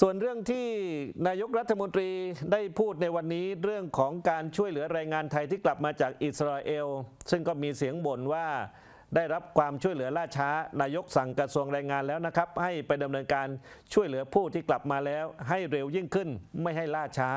ส่วนเรื่องที่นายกรัฐมนตรีได้พูดในวันนี้ เรื่องของการช่วยเหลือแรงงานไทยที่กลับมาจากอิสราเอล ซึ่งก็มีเสียงบ่นว่าได้รับความช่วยเหลือล่าช้า นายกสั่งกระทรวงแรงงานแล้วนะครับให้ไปดำเนินการช่วยเหลือผู้ที่กลับมาแล้ว ให้เร็วยิ่งขึ้นไม่ให้ล่าช้า